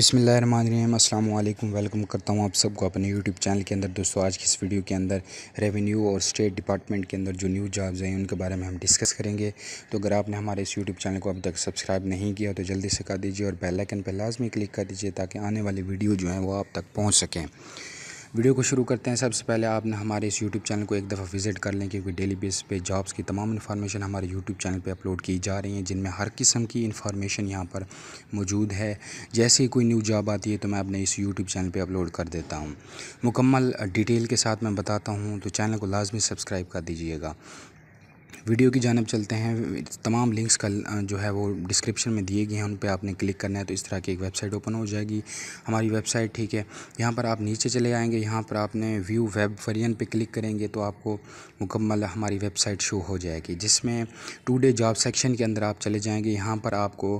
بسم اللہ الرحمن الرحیم السلام علیکم ویلکم کرتا ہوں آپ سب کو اپنے یوٹیوب چینل کے اندر دوستو آج کی اس ویڈیو کے اندر ریونیو اور اسٹیٹ ڈپارٹمنٹ کے اندر جو نیو جابز ہیں ان کے بارے میں ہم ڈسکس کریں گے تو اگر آپ نے ہمارے اس یوٹیوب چینل کو اب تک سبسکرائب نہیں کیا تو جلدی سے کر دیجیے اور بیل آئکن پہ لازمی کلک کر دیجیے تاکہ آنے والی ویڈیو جو ہیں وہ آپ تک پہنچ سکیں ویڈیو کو شروع کرتے ہیں سب سے پہلے آپ نے ہمارے اس یوٹیوب چینل کو ایک دفعہ وزٹ کر لیں کیونکہ ڈیلی بیس پہ جابس کی تمام انفارمیشن ہمارے یوٹیوب چینل پہ اپلوڈ کی جا رہی ہیں جن میں ہر قسم کی انفارمیشن یہاں پر موجود ہے جیسے ہی کوئی نیو جاب آتی ہے تو میں اپنے اس یوٹیوب چینل پہ اپلوڈ کر دیتا ہوں مکمل ڈیٹیل کے ساتھ میں بتاتا ہوں تو چینل کو لازمی سبسکرائب کر دیجیے گا ویڈیو کی جانب چلتے ہیں تمام لنکس کل جو ہے وہ ڈسکرپشن میں دیے گئے ہیں ان پہ آپ نے کلک کرنا ہے تو اس طرح کی ایک ویب سائٹ اوپن ہو جائے گی ہماری ویب سائٹ ٹھیک ہے یہاں پر آپ نیچے چلے آئیں گے یہاں پر آپ نے ویو ویب فرین پہ کلک کریں گے تو آپ کو مکمل ہماری ویب سائٹ شو ہو جائے گی جس میں ٹو ڈے جاب سیکشن کے اندر آپ چلے جائیں گے یہاں پر آپ کو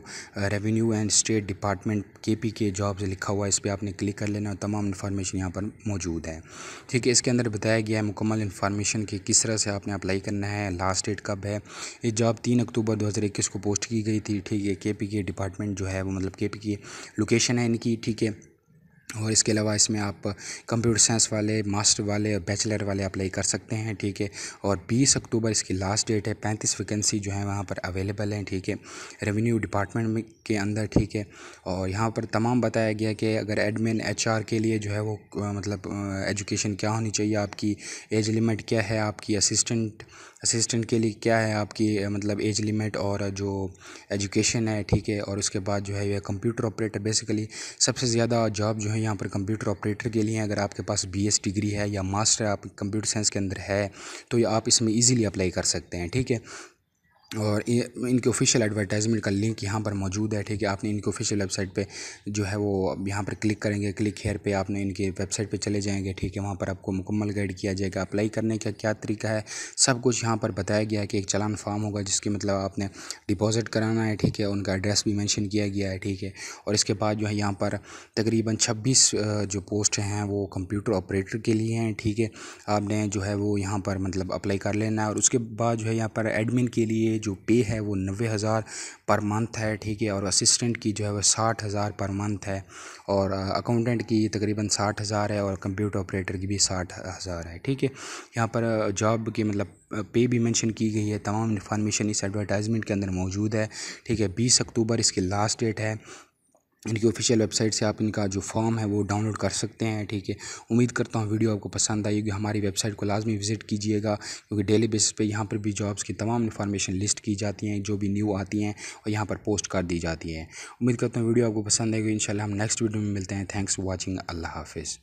ریونیو اینڈ اسٹیٹ ڈپارٹمنٹ کے پی کے جابز لکھا ہوا ہے اس پہ آپ نے کلک کر لینا اور تمام انفارمیشن یہاں پر موجود ہے ٹھیک ہے اس کے اندر بتایا گیا ہے مکمل انفارمیشن کہ کس طرح سے آپ نے اپلائی کرنا ہے لاسٹ اسٹیٹ کب ہے یہ جاب تین اکتوبر دو ہزار اکیس کو پوسٹ کی گئی تھی ٹھیک ہے کے پی کے ڈپارٹمنٹ جو ہے وہ مطلب کے پی کے لوکیشن ہے ان کی ٹھیک ہے اور اس کے علاوہ اس میں آپ کمپیوٹر سائنس والے ماسٹر والے اور بیچلر والے اپلائی کر سکتے ہیں ٹھیک ہے اور بیس اکتوبر اس کی لاسٹ ڈیٹ ہے پینتیس ویکنسی جو ہیں وہاں پر اویلیبل ہیں ٹھیک ہے ریونیو ڈپارٹمنٹ کے اندر ٹھیک ہے اور یہاں پر تمام بتایا گیا کہ اگر ایڈمن ایچ آر کے لیے جو ہے وہ مطلب ایجوکیشن کیا ہونی چاہیے آپ کی ایج لمٹ کیا ہے آپ کی اسسٹنٹ اسسٹنٹ کے لیے کیا ہے آپ کی مطلب ایج لمٹ اور جو ایجوکیشن ہے ٹھیک ہے اور اس کے بعد جو ہے یہ کمپیوٹر آپریٹر بیسیکلی سب سے زیادہ جاب جو ہے یہاں پر کمپیوٹر آپریٹر کے لیے ہیں اگر آپ کے پاس بی ایس ڈگری ہے یا ماسٹر آپ کمپیوٹر سائنس کے اندر ہے تو آپ اس میں ایزیلی اپلائی کر سکتے ہیں ٹھیک ہے اور ان کے آفیشیل ایڈورٹائزمنٹ کا لنک یہاں پر موجود ہے ٹھیک ہے آپ نے ان کے آفیشیل سائٹ پہ جو ہے وہ یہاں پر کلک کریں گے کلک ہیئر پہ آپ نے ان کے ویب سائٹ پہ چلے جائیں گے ٹھیک ہے وہاں پر آپ کو مکمل گائڈ کیا جائے گا اپلائی کرنے کا کیا طریقہ ہے سب کچھ یہاں پر بتایا گیا ہے کہ ایک چلان فارم ہوگا جس کے مطلب آپ نے ڈپازٹ کرانا ہے ٹھیک ہے ان کا ایڈریس بھی مینشن کیا گیا ہے ٹھیک ہے اور اس کے بعد جو ہے یہاں پر تقریباً چھبیس جو پوسٹ ہیں وہ کمپیوٹر آپریٹر کے لیے ہیں ٹھیک ہے آپ نے جو ہے وہ یہاں پر مطلب اپلائی کر لینا ہے اور اس کے بعد جو ہے یہاں پر ایڈمن کے لیے جو پے ہے وہ نوے ہزار پر منتھ ہے ٹھیک ہے اور اسسٹنٹ کی جو ہے وہ ساٹھ ہزار پر منتھ ہے اور اکاؤنٹنٹ کی تقریباً ساٹھ ہزار ہے اور کمپیوٹر آپریٹر کی بھی ساٹھ ہزار ہے ٹھیک ہے یہاں پر جاب کی مطلب پے بھی مینشن کی گئی ہے تمام انفارمیشن اس ایڈورٹائزمنٹ کے اندر موجود ہے ٹھیک ہے بیس اکتوبر اس کی لاسٹ ڈیٹ ہے ان کی آفیل ویب سائٹ سے آپ ان کا جو فارم ہے وہ ڈاؤن لوڈ کر سکتے ہیں ٹھیک ہے امید کرتا ہوں ویڈیو آپ کو پسند آئی ہے ہماری ویب سائٹ کو لازمی وزٹ کیجیے گا کیونکہ ڈیلی بیسس پہ یہاں پر بھی جابس کی تمام انفارمیشن لسٹ کی جاتی ہیں جو بھی نیو آتی ہیں اور یہاں پر پوسٹ کر دی جاتی ہیں امید کرتا ہوں ویڈیو آپ کو پسند آئے گی انشاءاللہ ہم نیکسٹ ویڈیو میں ملتے ہیں تھینکس فار واچنگ اللہ حافظ